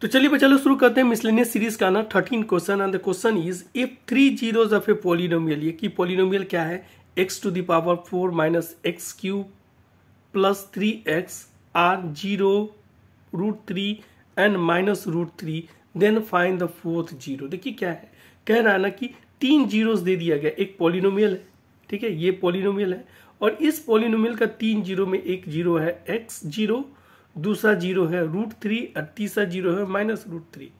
तो चलिए बच्चा शुरू करते हैं मिसलेनियस सीरीज का ना thirteen question and the question is if three zeros of a polynomial ये की पोलिनोमियल क्या है x to the power four minus x cube plus three x are zero root three and minus root three then find the fourth zero देखिए क्या है कह रहा है ना कि तीन जीरोस दे दिया गया एक पोलिनोमियल है ठीक है ये पोलिनोमियल है और इस पोलिनोमियल का तीन जीरो में एक जीरो है एक्स जीरो दूसरा जीरो है रूट थ्री और तीसरा जीरो है माइनस रूट थ्री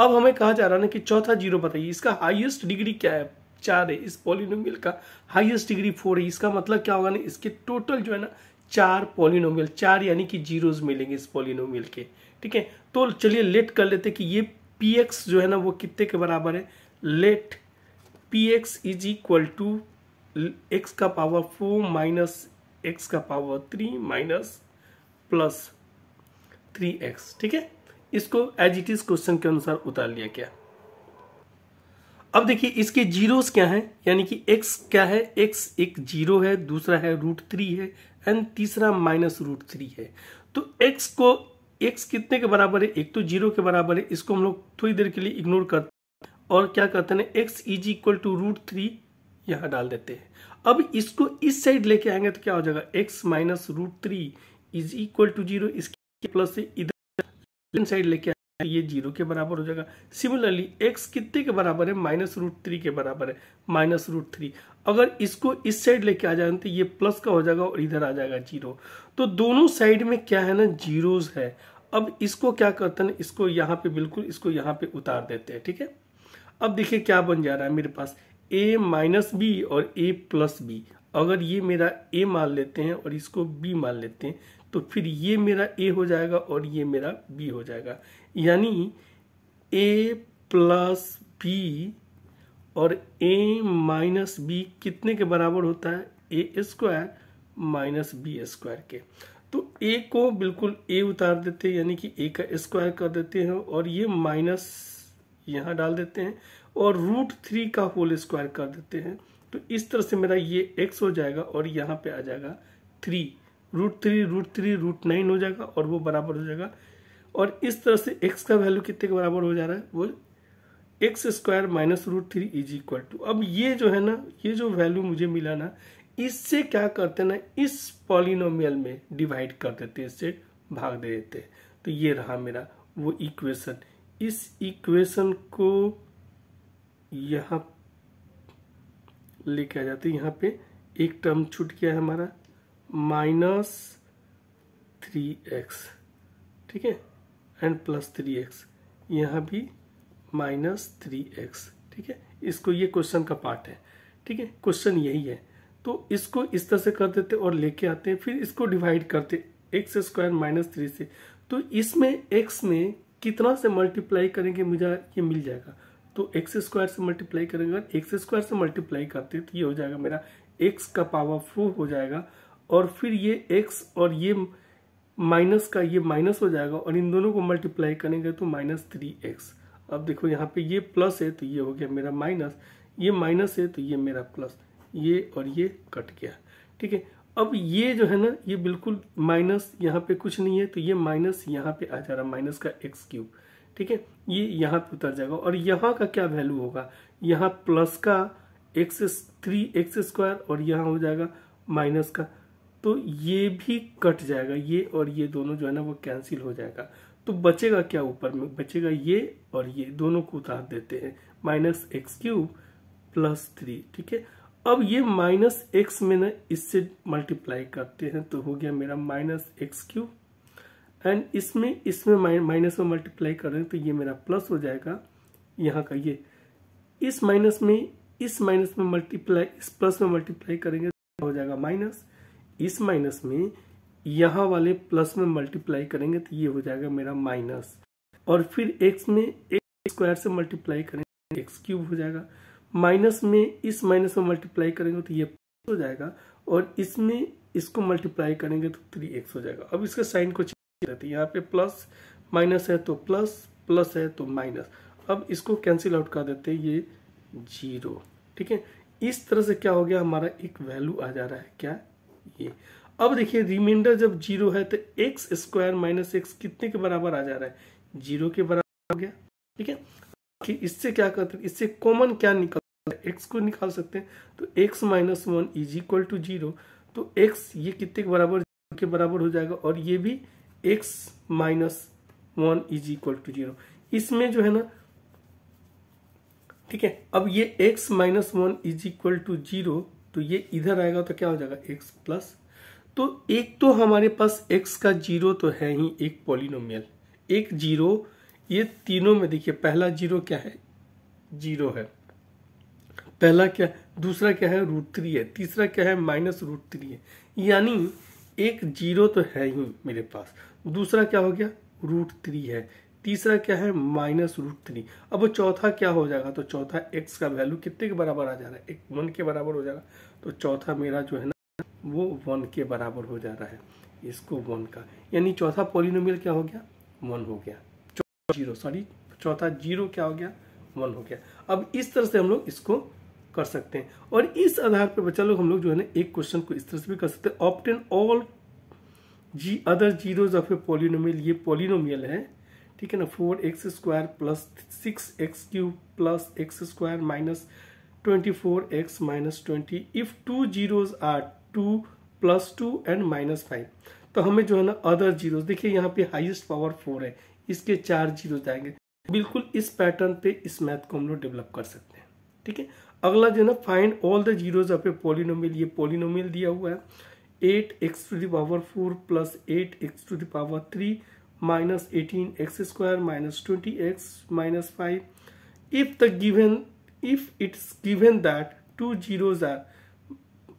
अब हमें कहा जा रहा है कि चौथा जीरो बताइए इसका हाईएस्ट डिग्री क्या है चार है इस पॉलिनोमियल का हाईएस्ट डिग्री फोर है इसका मतलब क्या होगा ना इसके टोटल जो है ना चार पॉलिनोमियल चार यानी कि जीरोज मिलेंगे इस पॉलिनोमियल के ठीक है तो चलिए लेट कर लेते कि ये पी एक्स जो है ना वो कितने के बराबर है let p x is equal to x का पावर फोर माइनस एक्स का power three minus plus three x ठीक है इसको एज इट इज क्वेश्चन के अनुसार उतार लिया गया अब देखिए इसके जीरोस क्या हैं यानी कि एक्स क्या है एक्स एक जीरो है दूसरा है रूट थ्री है एंड तीसरा माइनस रूट थ्री है तो एक्स को एक्स कितने के बराबर है एक तो जीरो के बराबर है इसको हम लोग थोड़ी देर के लिए इग्नोर करते और क्या करते हैं x is equal to root three यहां डाल देते हैं अब इसको इस साइड लेके आएंगे तो क्या हो जाएगा x minus root three is equal to zero plus से इधर साइड लेके ये जीरो के बराबर हो जाएगा सिमिलरली एक्स कितने के बराबर है माइनस रूट थ्री के बराबर है माइनस रूट थ्री अगर इसको इस साइड लेके आ जाए तो ये प्लस का हो जाएगा और इधर आ जाएगा जीरो तो दोनों साइड में क्या है ना जीरोज है अब इसको क्या करते हैं इसको यहाँ पे बिल्कुल इसको यहाँ पे उतार देते हैं ठीक है अब देखिए क्या बन जा रहा है मेरे पास ए माइनस बी और ए प्लस बी अगर ये मेरा ए मान लेते हैं और इसको बी मान लेते हैं तो फिर ये मेरा ए हो जाएगा और ये मेरा बी हो जाएगा यानी ए प्लस बी और ए माइनस बी कितने के बराबर होता है a square minus b square के तो ए को बिल्कुल ए उतार देते हैं यानी कि ए का स्क्वायर कर देते हैं और ये माइनस यहाँ डाल देते हैं और रूट थ्री का होल स्क्वायर कर देते हैं तो इस तरह से मेरा ये एक्स हो जाएगा और यहाँ पे आ जाएगा three root three root three root nine हो जाएगा और वो बराबर हो जाएगा और इस तरह से एक्स का वैल्यू कितने के बराबर हो जा रहा है वो x square minus root three is equal to अब ये जो है ना ये जो वैल्यू मुझे मिला ना इससे क्या करते ना इस पॉलिनोमियल में डिवाइड कर देते इससे भाग दे देते तो ये रहा मेरा वो इक्वेशन इस इक्वेशन को यहाँ लेके आ जाते यहाँ पे एक टर्म छूट गया है हमारा माइनस थ्री एक्स ठीक है एंड प्लस थ्री एक्स यहाँ भी माइनस थ्री एक्स ठीक है इसको ये क्वेश्चन का पार्ट है ठीक है क्वेश्चन यही है तो इसको इस तरह से कर देते और लेके आते हैं फिर इसको डिवाइड करते एक्स स्क्वायर माइनस थ्री से तो इसमें एक्स में कितना से मल्टीप्लाई करेंगे मुझे ये मिल जाएगा तो एक्स स्क्वायर से मल्टीप्लाई करेंगे एक्स स्क्वायर से मल्टीप्लाई करते तो ये हो जाएगा मेरा एक्स का पावर फोर हो जाएगा और फिर ये एक्स और ये माइनस का ये माइनस हो जाएगा और इन दोनों को मल्टीप्लाई करेंगे तो माइनस थ्री एक्स अब देखो यहाँ पे ये प्लस है तो ये हो गया मेरा माइनस ये माइनस है तो ये मेरा प्लस ये और ये कट गया ठीक है अब ये जो है ना ये बिल्कुल माइनस यहाँ पे कुछ नहीं है तो ये माइनस यहाँ पे आ जा रहा माइनस का एक्स क्यूब ठीक है ये यहाँ पे उतर जाएगा और यहाँ का क्या वैल्यू होगा यहाँ प्लस का एक्स थ्री एक्स स्क्वायर और यहाँ हो जाएगा माइनस का तो ये भी कट जाएगा ये और ये दोनों जो है ना वो कैंसिल हो जाएगा तो बचेगा क्या ऊपर में बचेगा ये और ये दोनों को उतार देते हैं minus x cube plus three ठीक है अब ये माइनस एक्स में ना इससे मल्टीप्लाई करते हैं तो हो गया मेरा माइनस एक्स क्यूब एंड इसमें इसमें माइनस में मल्टीप्लाई करें तो ये मेरा प्लस हो जाएगा यहाँ का ये इस माइनस में इस माइनस में मल्टीप्लाई इस प्लस में मल्टीप्लाई करेंगे तो हो जाएगा माइनस इस माइनस में यहाँ वाले प्लस में मल्टीप्लाई करेंगे तो ये हो जाएगा मेरा माइनस और फिर एक्स में एक्स स्क्वायर से मल्टीप्लाई करेंगे एक्स क्यूब हो जाएगा माइनस में इस माइनस में मल्टीप्लाई करेंगे तो ये हो जाएगा और इसमें इसको मल्टीप्लाई करेंगे तो थ्री एक्स हो जाएगा अब इसके साइन को चेंज रहती है यहाँ पे प्लस माइनस है तो प्लस प्लस है तो माइनस अब इसको कैंसिल आउट कर देते हैं ये जीरो ठीक है इस तरह से क्या हो गया हमारा एक वैल्यू आ जा रहा है क्या ये अब देखिए रिमाइंडर जब जीरो है तो एक्स स्क्वायर माइनस एक्स कितने के बराबर आ जा रहा है जीरो के बराबर आ गया ठीक है कि इससे क्या करते हैं इससे कॉमन क्या निकल एक्स को निकाल सकते हैं तो x minus one is equal to zero तो एक्स ये कितने के बराबर के बराबर हो जाएगा और ये भी x minus one is equal to zero इसमें जो है ना ठीक है अब ये x minus one is equal to zero तो ये इधर आएगा तो क्या हो जाएगा एक्स प्लस तो एक तो हमारे पास एक्स का जीरो तो है ही एक पॉलिनोमियल एक जीरो ये तीनों में देखिए पहला जीरो क्या है जीरो है पहला क्या दूसरा क्या है रूट थ्री है तीसरा क्या है माइनस रूट थ्री है यानी एक जीरो तो है ही मेरे पास दूसरा क्या हो गया रूट थ्री है तीसरा क्या है माइनस रूट थ्री अब चौथा क्या हो जाएगा तो चौथा एक्स का वैल्यू कितने के बराबर आ जा रहा है एक वन के बराबर हो जाएगा तो चौथा मेरा जो है ना वो वन के बराबर हो जा रहा है इसको वन का यानी चौथा पोलिनोमियल क्या हो गया वन हो गया जीरो सॉरी चौथा जीरो क्या हो गया वन हो गया अब इस तरह से हम लोग इसको कर सकते हैं और इस आधार पर बच्चा लोग हम लोग जो है ना एक क्वेश्चन को इस तरह से भी कर सकते हैं obtain all the other zeros of a polynomial ये पोलिनोमियल है ठीक है ना four x square plus six x cube plus x square minus twenty four x minus twenty if two zeros are two plus two and minus five तो हमें जो है ना अदर जीरोज देखिए यहाँ पे हाईएस्ट पावर फोर है इसके चार जीरोज आएंगे बिल्कुल इस पैटर्न पे इस मैथ को हम लोग डेवलप कर सकते हैं ठीक है अगला जो है ना find all the zeros of a polynomial ये पोलिनोमियल दिया हुआ है eight x to the power four plus eight x to the power three minus 18x square minus 20x minus 5 if the given if it's given that two zeros are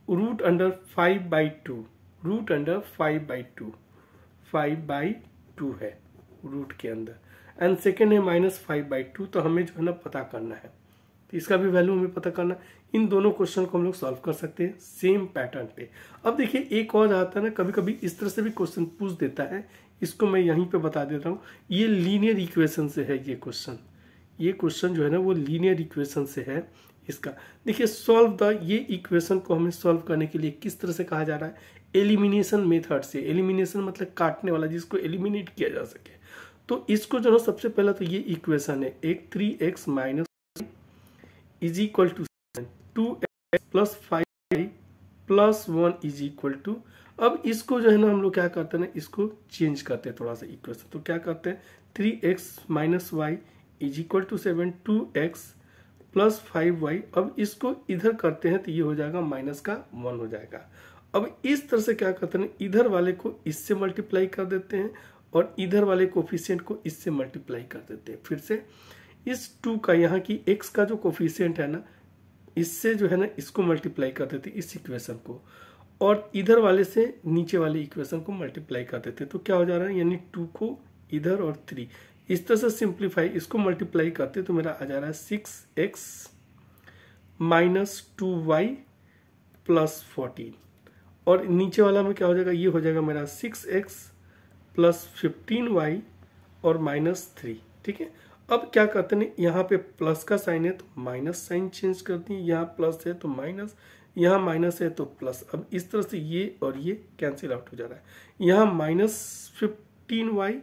root under 5 by 2 root under 5 by 2 5 by 2 है root के अंदर and second है minus five by two तो हमें जो है ना पता करना है तो इसका भी वैल्यू हमें पता करना इन दोनों क्वेश्चन को हम लोग सॉल्व कर सकते हैं सेम पैटर्न पे अब देखिए एक और आता है ना कभी कभी इस तरह से भी क्वेश्चन पूछ देता है इसको मैं यहीं पे बता देता हूँ ये लीनियर इक्वेशन से है ये क्वेश्चन ये क्वेश्चन जो है ना वो लीनियर इक्वेशन से है इसका देखिए सॉल्व द ये इक्वेशन को हमें सॉल्व करने के लिए किस तरह से कहा जा रहा है एलिमिनेशन मेथड से एलिमिनेशन मतलब काटने वाला जिसको एलिमिनेट किया जा सके तो इसको जो है सबसे पहला तो ये इक्वेशन है एक three x minus is equal to two x plus five plus one is equal to अब इसको जो है ना हम लोग क्या करते हैं ना इसको चेंज करते हैं थोड़ा सा इक्वेशन तो क्या करते हैं three x minus y is equal to seven two x plus five y अब इसको इधर करते हैं तो ये हो जाएगा माइनस का वन हो जाएगा अब इस तरह से क्या करते हैं इधर वाले को इससे मल्टीप्लाई कर देते हैं और इधर वाले कोफिशियंट को इससे मल्टीप्लाई कर देते हैं फिर से इस टू का यहाँ की एक्स का जो कोफिशियंट है ना इससे जो है ना इसको मल्टीप्लाई कर देते इस इक्वेशन को और इधर वाले से नीचे वाले इक्वेशन को मल्टीप्लाई कर देते तो क्या हो जा रहा है यानी टू को इधर और थ्री इस तरह से सिंप्लीफाई इसको मल्टीप्लाई करते तो मेरा आ जा रहा है six x minus two y plus fourteen और नीचे वाला में क्या हो जाएगा ये हो जाएगा मेरा six x plus fifteen y और माइनस थ्री ठीक है अब क्या करते हैं यहाँ पे प्लस का साइन है तो माइनस साइन चेंज करती है यहाँ प्लस है तो माइनस यहाँ माइनस है तो प्लस अब इस तरह से ये और ये कैंसिल आउट हो जा रहा है यहाँ माइनस फिफ्टीन वाई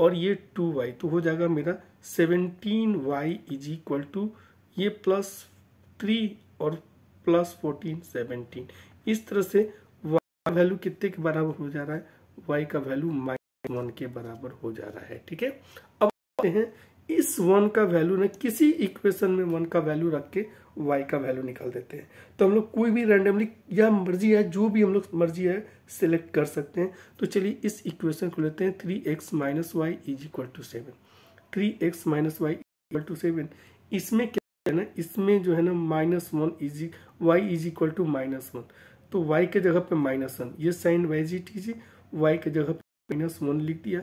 और ये टू वाई तो हो जाएगा मेरा seventeen y is equal to ये प्लस थ्री और प्लस फोर्टीन सेवनटीन इस तरह से वाई का वैल्यू कितने के बराबर हो जा रहा है वाई का वैल्यू माइनस वन के बराबर हो जा रहा है ठीक है अब हैं इस वन का वैल्यू ना किसी इक्वेशन में वन का वैल्यू रख के वाई का वैल्यू निकाल देते हैं तो हम लोग कोई भी रैंडमली या मर्जी है जो भी हम लोग मर्जी है सिलेक्ट कर सकते हैं तो चलिए इस इक्वेशन को लेते हैं three x minus y is equal to seven three x minus y equal to seven इसमें क्या है ना इसमें जो है ना minus one is y is equal to minus one तो वाई के जगह पे माइनस वन ये साइन वाई जी टी जी वाई के जगह पे माइनस वन लिख दिया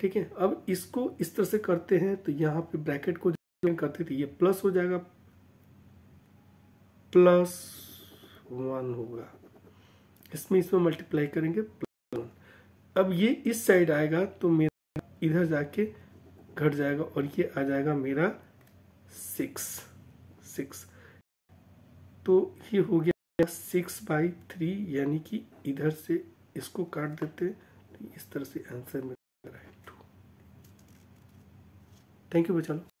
ठीक है अब इसको इस तरह से करते हैं तो यहाँ पे ब्रैकेट को करते थे ये प्लस हो जाएगा प्लस वन होगा इसमें इसमें मल्टीप्लाई करेंगे प्लस वन अब ये इस साइड आएगा तो मेरा इधर जाके घट जाएगा और ये आ जाएगा मेरा सिक्स सिक्स तो ये हो गया सिक्स बाई थ्री यानी कि इधर से इसको काट देते हैं तो इस तरह से आंसर मिल रहा है टू थैंक यू बचा